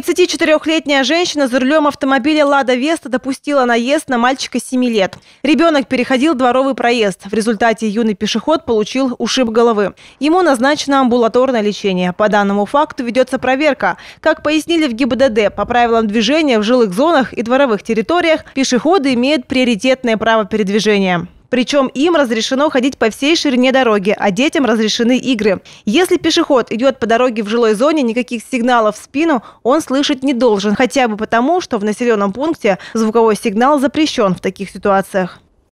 34-летняя женщина за рулем автомобиля «Лада Веста» допустила наезд на мальчика 7 лет. Ребенок переходил дворовый проезд. В результате юный пешеход получил ушиб головы. Ему назначено амбулаторное лечение. По данному факту ведется проверка. Как пояснили в ГИБДД, по правилам движения в жилых зонах и дворовых территориях пешеходы имеют приоритетное право передвижения. Причем им разрешено ходить по всей ширине дороги, а детям разрешены игры. Если пешеход идет по дороге в жилой зоне, никаких сигналов в спину он слышать не должен, хотя бы потому, что в населенном пункте звуковой сигнал запрещен в таких ситуациях.